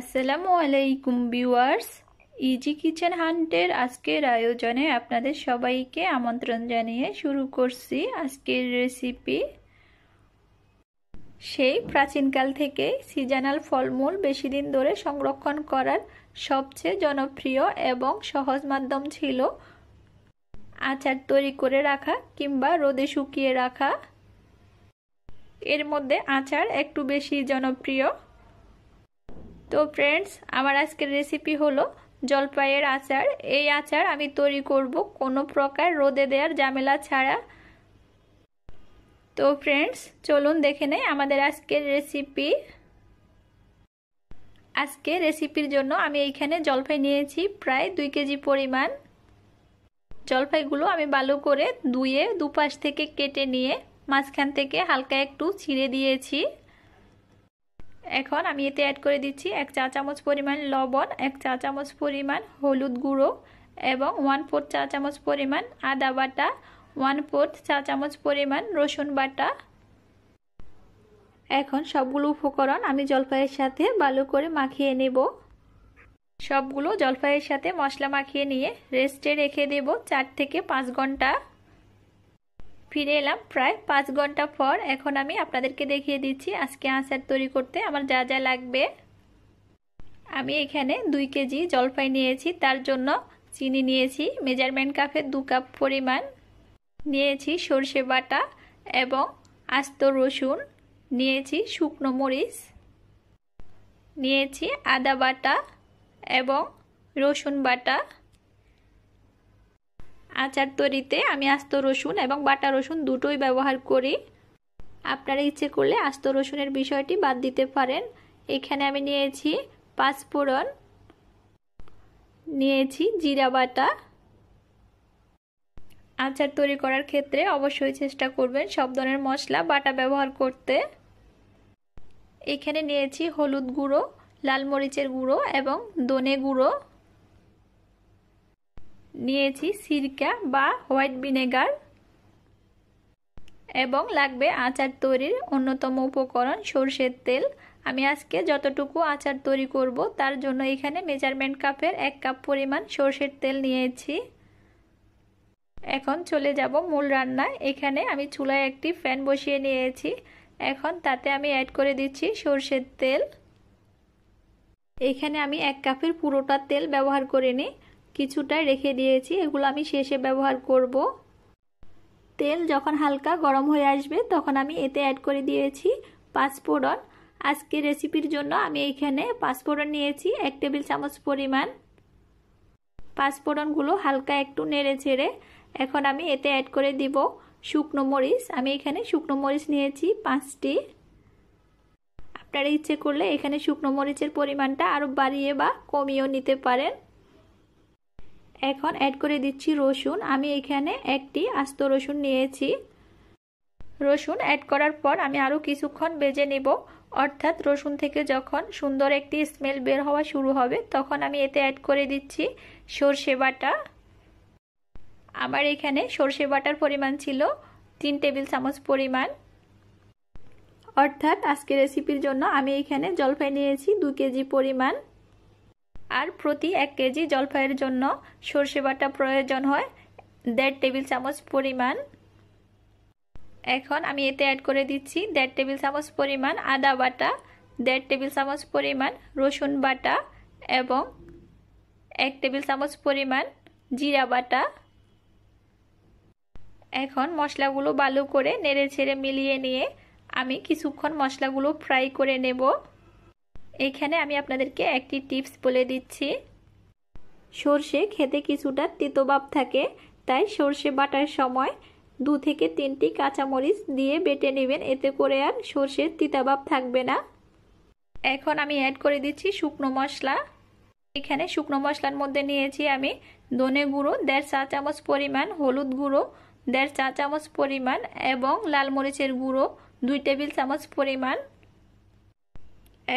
আসসালামু আলাইকুম viewers easy kitchen হান্টের আজকের আয়োজনে আপনাদের সবাইকে আমন্ত্রণ জানিয়ে শুরু করছি আজকের রেসিপি সেই প্রাচীনকাল থেকে সিজনাল ফলমূল বেশি দিন ধরে সংরক্ষণ করার সবচেয়ে জনপ্রিয় এবং সহজ মাধ্যম ছিল আচার তৈরি করে রাখা কিংবা রোদে শুকিয়ে রাখা এর মধ্যে আচার একটু বেশি জনপ্রিয় তো ফ্রেন্ডস আমার আজকের রেসিপি হলো জলপাইয়ের আচার এই আচার আমি তৈরি করব কোনো প্রকার রোদে দেওয়ার জামেলা ছাড়া তো ফ্রেন্ডস চলুন দেখে নেই আমাদের আজকের রেসিপি আজকে রেসিপির জন্য আমি এইখানে জলফাই নিয়েছি প্রায় দুই কেজি পরিমাণ জলফাইগুলো আমি ভালো করে ধুয়ে দুপাশ থেকে কেটে নিয়ে মাঝখান থেকে হালকা একটু ছিঁড়ে দিয়েছি এখন আমি এতে অ্যাড করে দিচ্ছি এক চা চামচ পরিমাণ লবণ এক চা চামচ পরিমাণ হলুদ গুঁড়ো এবং ওয়ান ফোর্থ চা চামচ পরিমাণ আদা বাটা ওয়ান ফোর্থ চা চামচ পরিমাণ রসুন বাটা এখন সবগুলো উপকরণ আমি জলপাইয়ের সাথে ভালো করে মাখিয়ে নেব সবগুলো জলপাইয়ের সাথে মশলা মাখিয়ে নিয়ে রেস্টে রেখে দেব চার থেকে পাঁচ ঘন্টা ফিরে এলাম প্রায় পাঁচ ঘন্টা পর এখন আমি আপনাদেরকে দেখিয়ে দিচ্ছি আজকে আচার তৈরি করতে আমার যা যা লাগবে আমি এখানে দুই কেজি জলপাই নিয়েছি তার জন্য চিনি নিয়েছি মেজারমেন্ট কাপে দু কাপ পরিমাণ নিয়েছি সর্ষে বাটা এবং আস্ত রসুন নিয়েছি শুকনো মরিচ নিয়েছি আদা বাটা এবং রসুন বাটা আচার তৈরিতে আমি আস্ত রসুন এবং বাটা রসুন দুটোই ব্যবহার করি আপনারা ইচ্ছে করলে আস্ত রসুনের বিষয়টি বাদ দিতে পারেন এখানে আমি নিয়েছি পাঁচফোড়ন নিয়েছি জিরা বাটা আচার তৈরি করার ক্ষেত্রে অবশ্যই চেষ্টা করবেন সব ধরনের মশলা বাটা ব্যবহার করতে এখানে নিয়েছি হলুদ গুঁড়ো লাল মরিচের গুঁড়ো এবং দনে গুঁড়ো নিয়েছি সিরকা বা হোয়াইট ভিনেগার এবং লাগবে আচার তৈরির অন্যতম উপকরণ সর্ষের তেল আমি আজকে যতটুকু আচার তৈরি করব তার জন্য এখানে মেজারমেন্ট কাপের এক কাপ পরিমাণ সর্ষের তেল নিয়েছি এখন চলে যাব মূল রান্নায় এখানে আমি চুলায় একটি ফ্যান বসিয়ে নিয়েছি এখন তাতে আমি অ্যাড করে দিচ্ছি সর্ষের তেল এখানে আমি এক কাপের পুরোটা তেল ব্যবহার করে নিই কিছুটা রেখে দিয়েছি এগুলো আমি শেষে ব্যবহার করব তেল যখন হালকা গরম হয়ে আসবে তখন আমি এতে অ্যাড করে দিয়েছি পাঁচফোড়ন আজকে রেসিপির জন্য আমি এইখানে পাঁচফোড়ন নিয়েছি এক টেবিল চামচ পরিমাণ পাঁচফোড়নগুলো হালকা একটু নেড়ে ছেড়ে এখন আমি এতে অ্যাড করে দিব শুকনো মরিচ আমি এখানে শুকনো মরিচ নিয়েছি পাঁচটি আপনারা ইচ্ছে করলে এখানে শুকনো মরিচের পরিমাণটা আরও বাড়িয়ে বা কমিয়েও নিতে পারেন এখন অ্যাড করে দিচ্ছি রসুন আমি এখানে একটি আস্ত রসুন নিয়েছি রসুন অ্যাড করার পর আমি আরও কিছুক্ষণ বেজে নেব অর্থাৎ রসুন থেকে যখন সুন্দর একটি স্মেল বের হওয়া শুরু হবে তখন আমি এতে অ্যাড করে দিচ্ছি সর্ষে বাটা আমার এখানে সর্ষে বাটার পরিমাণ ছিল তিন টেবিল চামচ পরিমাণ অর্থাৎ আজকে রেসিপির জন্য আমি এখানে জলফাই নিয়েছি দু কেজি পরিমাণ আর প্রতি এক কেজি জলফাইয়ের জন্য সর্ষে বাটা প্রয়োজন হয় দেড় টেবিল চামচ পরিমাণ এখন আমি এতে অ্যাড করে দিচ্ছি দেড় টেবিল চামচ পরিমাণ আদা বাটা দেড় টেবিল চামচ পরিমাণ রসুন বাটা এবং এক টেবিল চামচ পরিমাণ জিরা বাটা এখন মশলাগুলো ভালো করে নেড়ে ছেড়ে মিলিয়ে নিয়ে আমি কিছুক্ষণ মশলাগুলো ফ্রাই করে নেব এখানে আমি আপনাদেরকে একটি টিপস বলে দিচ্ছি সর্ষে খেতে কিছুটা তেতোবাব থাকে তাই সর্ষে বাটার সময় দু থেকে তিনটি কাঁচামরিচ দিয়ে বেটে নেবেন এতে করে আর সর্ষের তিতাবাব থাকবে না এখন আমি অ্যাড করে দিচ্ছি শুকনো মশলা এখানে শুকনো মশলার মধ্যে নিয়েছি আমি ধনে গুঁড়ো দেড় চা চামচ পরিমাণ হলুদ গুঁড়ো দেড় চা চামচ পরিমাণ এবং লাল মরিচের গুঁড়ো দুই টেবিল চামচ পরিমাণ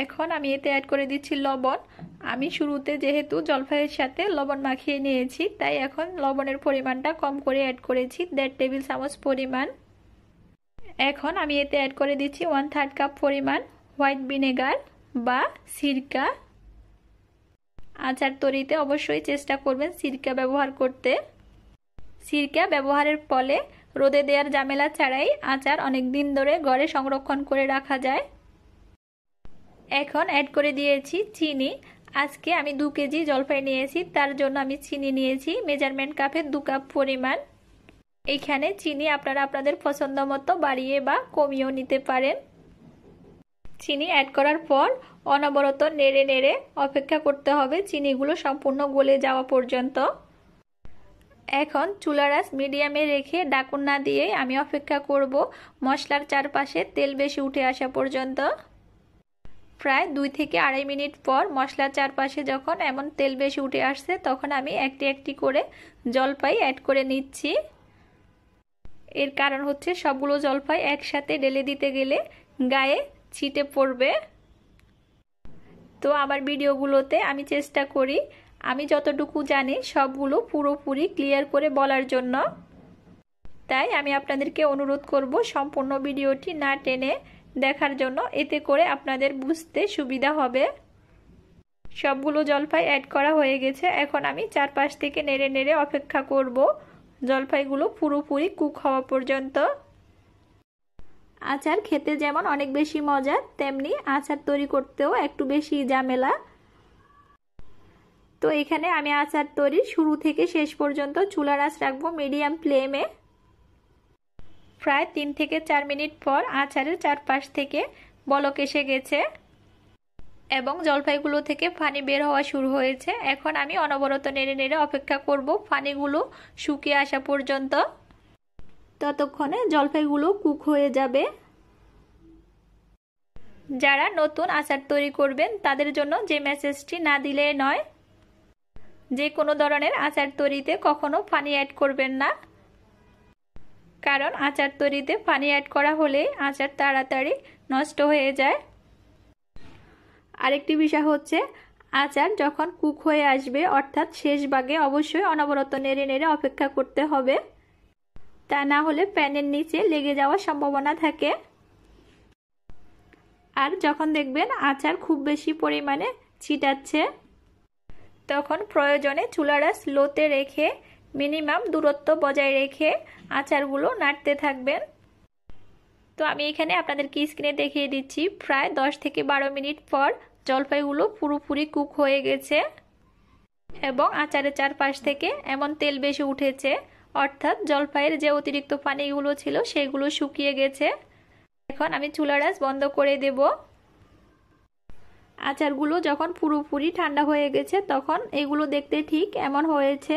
এখন আমি এতে অ্যাড করে দিচ্ছি লবণ আমি শুরুতে যেহেতু জলফাইয়ের সাথে লবণ মাখিয়ে নিয়েছি তাই এখন লবণের পরিমাণটা কম করে অ্যাড করেছি দেড় টেবিল চামচ পরিমাণ এখন আমি এতে অ্যাড করে দিচ্ছি ওয়ান থার্ড কাপ পরিমাণ হোয়াইট ভিনেগার বা সিরকা আচার তৈরিতে অবশ্যই চেষ্টা করবেন সিরকা ব্যবহার করতে সিরকা ব্যবহারের ফলে রোদে দেওয়ার জামেলা ছাড়াই আচার অনেক দিন ধরে ঘরে সংরক্ষণ করে রাখা যায় এখন অ্যাড করে দিয়েছি চিনি আজকে আমি দু কেজি জলফাই নিয়েছি তার জন্য আমি চিনি নিয়েছি মেজারমেন্ট কাপে দু কাপ পরিমাণ এখানে চিনি আপনারা আপনাদের পছন্দ মতো বাড়িয়ে বা কমিয়েও নিতে পারেন চিনি অ্যাড করার পর অনবরত নেড়ে নেড়ে অপেক্ষা করতে হবে চিনিগুলো সম্পূর্ণ গলে যাওয়া পর্যন্ত এখন চুলারাস মিডিয়ামে রেখে ডাকুন না দিয়ে আমি অপেক্ষা করব মশলার চারপাশে তেল বেশি উঠে আসা পর্যন্ত প্রায় দুই থেকে আড়াই মিনিট পর মশলার চারপাশে যখন এমন তেল বেশি উঠে আসছে তখন আমি একটি একটি করে জলপাই অ্যাড করে নিচ্ছি এর কারণ হচ্ছে সবগুলো জলপাই একসাথে ডেলে দিতে গেলে গায়ে ছিটে পড়বে তো আমার ভিডিওগুলোতে আমি চেষ্টা করি আমি যতটুকু জানি সবগুলো পুরোপুরি ক্লিয়ার করে বলার জন্য তাই আমি আপনাদেরকে অনুরোধ করব সম্পূর্ণ ভিডিওটি না টেনে দেখার জন্য এতে করে আপনাদের বুঝতে সুবিধা হবে সবগুলো জলপাই অ্যাড করা হয়ে গেছে এখন আমি চারপাশ থেকে নেড়ে নেড়ে অপেক্ষা করব জলপাইগুলো পুরোপুরি কুক হওয়া পর্যন্ত আচার খেতে যেমন অনেক বেশি মজা তেমনি আচার তৈরি করতেও একটু বেশি ঝামেলা তো এখানে আমি আচার তৈরি শুরু থেকে শেষ পর্যন্ত চুলার আঁচ রাখবো মিডিয়াম ফ্লেমে প্রায় তিন থেকে চার মিনিট পর আচারের চারপাশ থেকে বলক এসে গেছে এবং জলপাইগুলো থেকে ফানি বের হওয়া শুরু হয়েছে এখন আমি অনবরত নেড়ে নেড়ে অপেক্ষা করব ফানিগুলো শুকিয়ে আসা পর্যন্ত ততক্ষণে জলপাইগুলো কুক হয়ে যাবে যারা নতুন আচার তৈরি করবেন তাদের জন্য যে মেসেজটি না দিলে নয় যে কোনো ধরনের আচার তৈরিতে কখনো ফানি অ্যাড করবেন না কারণ আচার তৈরিতে পানি অ্যাড করা হলে আচার তাড়াতাড়ি নষ্ট হয়ে যায় আরেকটি বিষয় হচ্ছে আচার যখন কুক হয়ে আসবে অর্থাৎ শেষ বাগে অবশ্যই অনবরত নেড়ে নেড়ে অপেক্ষা করতে হবে তা না হলে প্যানের নিচে লেগে যাওয়ার সম্ভাবনা থাকে আর যখন দেখবেন আচার খুব বেশি পরিমাণে ছিটাচ্ছে তখন প্রয়োজনে চুলারা স্লোতে রেখে মিনিমাম দূরত্ব বজায় রেখে আচারগুলো নাড়তে থাকবেন তো আমি এখানে আপনাদেরকে স্ক্রিনে দেখিয়ে দিচ্ছি প্রায় 10 থেকে বারো মিনিট পর জলপাইগুলো পুরোপুরি কুক হয়ে গেছে এবং আচারের চারপাশ থেকে এমন তেল বেশি উঠেছে অর্থাৎ জলপাইয়ের যে অতিরিক্ত পানিগুলো ছিল সেগুলো শুকিয়ে গেছে এখন আমি চুলারাস বন্ধ করে দেব আচারগুলো যখন পুরোপুরি ঠান্ডা হয়ে গেছে তখন এগুলো দেখতে ঠিক এমন হয়েছে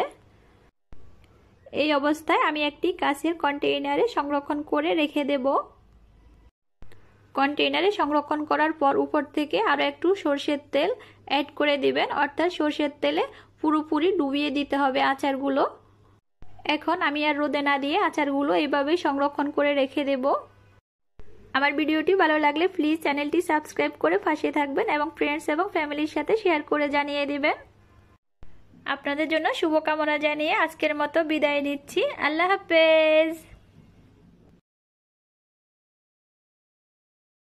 এই অবস্থায় আমি একটি কাঁচের কন্টেইনারে সংরক্ষণ করে রেখে দেব কন্টেইনারে সংরক্ষণ করার পর উপর থেকে আরও একটু সর্ষের তেল অ্যাড করে দিবেন অর্থাৎ সর্ষের তেলে পুরোপুরি ডুবিয়ে দিতে হবে আচারগুলো এখন আমি আর রোদে না দিয়ে আচারগুলো এইভাবেই সংরক্ষণ করে রেখে দেব আমার ভিডিওটি ভালো লাগলে প্লিজ চ্যানেলটি সাবস্ক্রাইব করে ফাঁসিয়ে থাকবেন এবং ফ্রেন্ডস এবং ফ্যামিলির সাথে শেয়ার করে জানিয়ে দেবেন আপনাদের জন্য শুভকামনা জানিয়ে আজকের মতো বিদায় নিচ্ছি আল্লাহ হাফেজ